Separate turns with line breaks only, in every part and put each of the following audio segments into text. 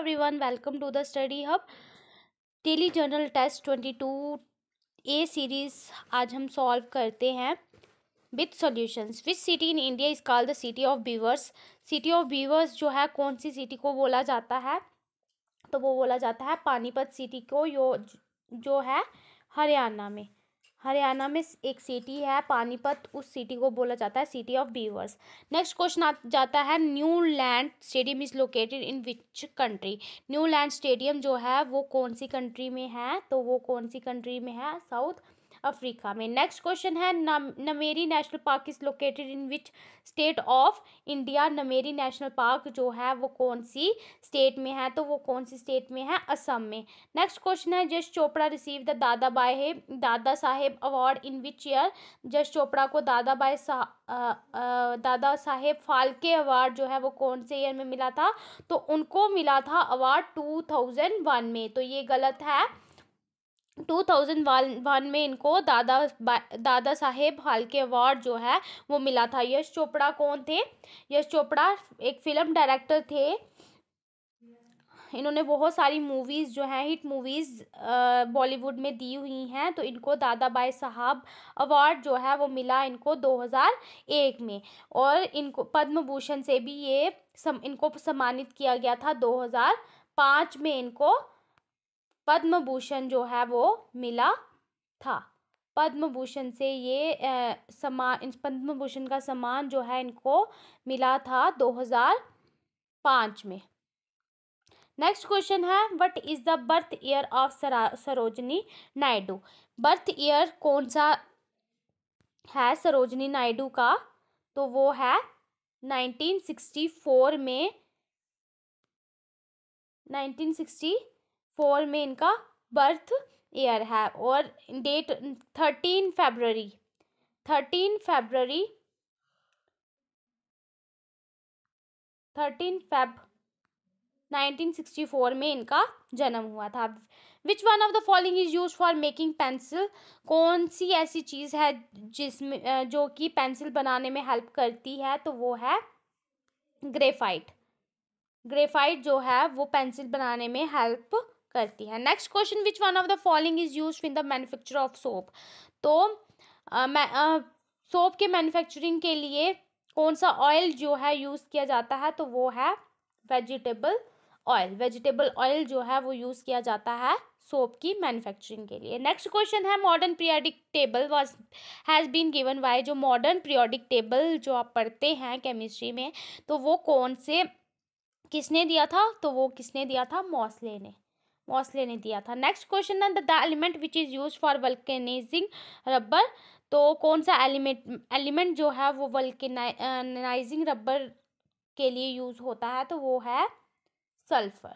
every everyone welcome to the study hub hub general test twenty two A series आज हम solve करते हैं with solutions which city in India is called the city of beavers city of beavers जो है कौन सी city को बोला जाता है तो वो बोला जाता है पानीपत सिटी को यो जो है हरियाणा में हरियाणा में एक सिटी है पानीपत उस सिटी को बोला जाता है city of beavers next question आ जाता है new land stadium is located in which country new land stadium जो है वो कौन सी कंट्री में है तो वो कौन सी कंट्री में है साउथ अफ्रीका में नेक्स्ट क्वेश्चन है Nameri national park is located in which state of India Nameri national park जो है वो कौन सी स्टेट में है तो वो कौन सी स्टेट में है असम में नेक्स्ट क्वेश्चन है Yash Chopra receive the Dada by Dada Saheb award in which year जश चोपड़ा को दादा by Dada Saheb Phalke award जो है वो कौन से ईयर में मिला था तो उनको मिला था अवार्ड टू थाउजेंड वन में तो ये गलत है टू थाउजेंड वन में इनको दादा दादा साहेब के अवार्ड जो है वो मिला था यश चोपड़ा कौन थे यश चोपड़ा एक फिल्म डायरेक्टर थे इन्होंने बहुत सारी मूवीज़ जो हैं हिट मूवीज़ बॉलीवुड में दी हुई हैं तो इनको दादा बाई साहब अवार्ड जो है वो मिला इनको 2001 में और इनको पद्म भूषण से भी ये सम, इनको सम्मानित किया गया था 2005 में इनको पद्म भूषण जो है वो मिला था पद्म भूषण से ये सम्मान पद्म भूषण का सम्मान जो है इनको मिला था 2005 में नेक्स्ट क्वेश्चन है what is the birth year of Sarojini Naidu birth year कौन सा है सरोजनी नायडू का तो वो है 1964 में फोर में इनका बर्थ ईयर है और date thirteen February thirteen February thirteen Feb 1964 में इनका जन्म हुआ था which one of the following is use for making pencil कौन सी ऐसी चीज़ है जिसमें जो कि पेंसिल बनाने में हेल्प करती है तो वो है ग्रेफाइट ग्रेफाइट जो है वो पेंसिल बनाने में हेल्प करती है next question which one of the following is use in the manufacture of soap तो सोप के मैन्युफैक्चरिंग के लिए कौन सा ऑयल जो है यूज़ किया जाता है तो वो है वेजिटेबल ऑयल वेजिटेबल ऑयल जो है वो यूज़ किया जाता है सोप की मैन्युफैक्चरिंग के लिए नेक्स्ट क्वेश्चन है modern periodic table was has been given by जो मॉडर्न पीरियडिक टेबल जो आप पढ़ते हैं केमिस्ट्री में तो वो कौन से किसने दिया था तो वो किसने दिया था मॉसले ने मॉसले ने दिया था नेक्स्ट क्वेश्चन है the element which is use for vulcanising rubber तो कौन सा एलिमेंट एलिमेंट जो है वो वल्केनाइजिंग रबर के लिए यूज़ होता है तो वो है सल्फर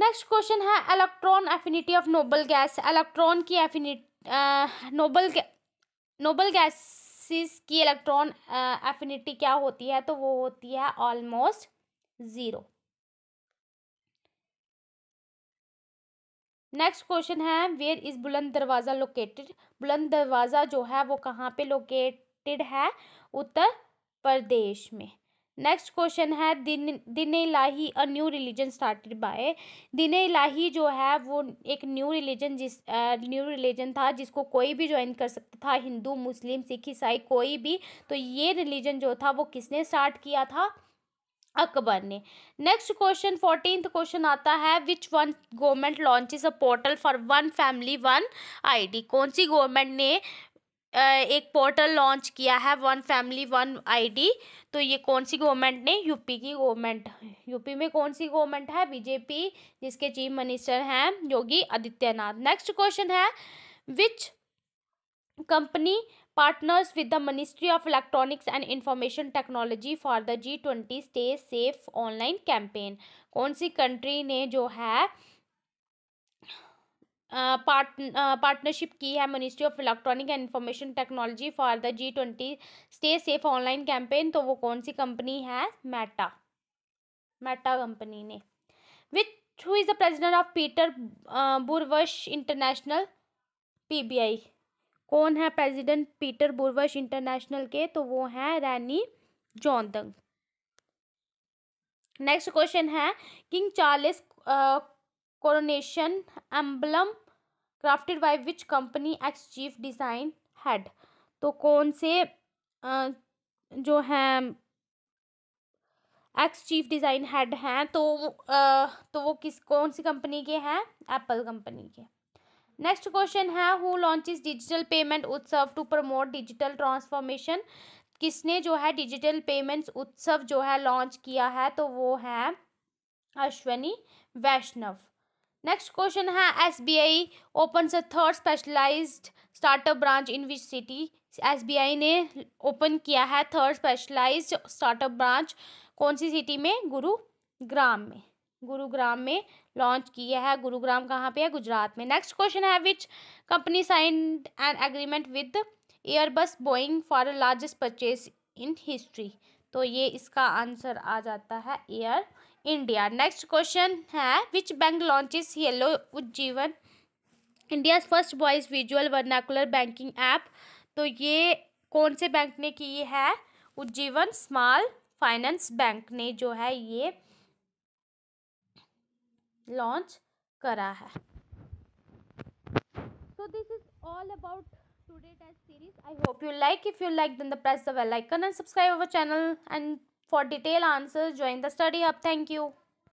नेक्स्ट क्वेश्चन है electron affinity of noble gas electron की एफिनिटी नोबल नोबल गैसेस की इलेक्ट्रॉन एफिनिटी uh, क्या होती है तो वो होती है ऑलमोस्ट ज़ीरो नेक्स्ट क्वेश्चन है where is Buland Darwaza located बुलंद दरवाज़ा जो है वो कहाँ पे लोकेटेड है उत्तर प्रदेश में नेक्स्ट क्वेश्चन है Din Din Ilahi a new religion started by Din Ilahi जो है वो एक न्यू रिलीजन जिस न्यू uh, रिलीजन था जिसको कोई भी ज्वाइन कर सकता था हिंदू मुस्लिम सिख ईसाई कोई भी तो ये रिलीजन जो था वो किसने स्टार्ट किया था अकबर ने नेक्स्ट क्वेश्चन फोर्टीन क्वेश्चन आता है which one government is a portal for one family one ID कौन सी गवर्नमेंट ने एक पोर्टल लॉन्च किया है वन फैमिली वन आईडी तो ये कौन सी गवर्नमेंट ने यूपी की गवर्नमेंट यूपी में कौन सी गवर्नमेंट है बीजेपी जिसके चीफ मिनिस्टर हैं योगी आदित्यनाथ नेक्स्ट क्वेश्चन है which company partners with the Ministry of Electronics and Information Technology for the G20 Stay Safe online campaign कौन सी कंट्री ने जो है पार्टनरशिप की है ministry of electronic and information technology for the G twenty stay safe online campaign तो वो कौन सी कंपनी है मेटा मेटा कंपनी ने with who is the president of Peter Burwash international PBI कौन है प्रेसिडेंट पीटर बुरवश इंटरनेशनल के तो वो हैं रैनी जॉनदंग नेक्स्ट क्वेश्चन है King Charles coronation emblem crafted by which company ex chief design head तो कौन से uh, जो हैं एक्स चीफ डिज़ाइन हेड हैं तो आ, तो वो किस कौन सी कंपनी के हैं एप्पल कंपनी के नेक्स्ट क्वेश्चन है who launches digital payment Utsav to promote digital transformation किसने जो है डिजिटल पेमेंट्स उत्सव जो है लॉन्च किया है तो वो है अश्वनी वैष्णव नेक्स्ट क्वेश्चन है S B I opens third specialize startup branch in which city S B I ने ओपन किया है थर्ड स्पेशलाइज्ड स्टार्टअप ब्रांच कौन सी सिटी में गुरुग्राम में गुरुग्राम में लॉन्च किया है गुरुग्राम कहाँ पे है गुजरात में नेक्स्ट क्वेश्चन है which company signed an agreement with Airbus Boeing for largest purchase in history तो ये इसका आंसर आ जाता है एयर इंडिया नेक्स्ट क्वेश्चन है which bank launches hello Ujjivan India first voice visual vernacular banking app तो ये कौन से बैंक ने की है उज्जीवन स्मॉल फाइनेंस बैंक ने जो है ये लॉन्च करा है so this is all about today test series I hope you like if you like then the press the bell icon and subscribe our channel and for detail answer join the study अब thank you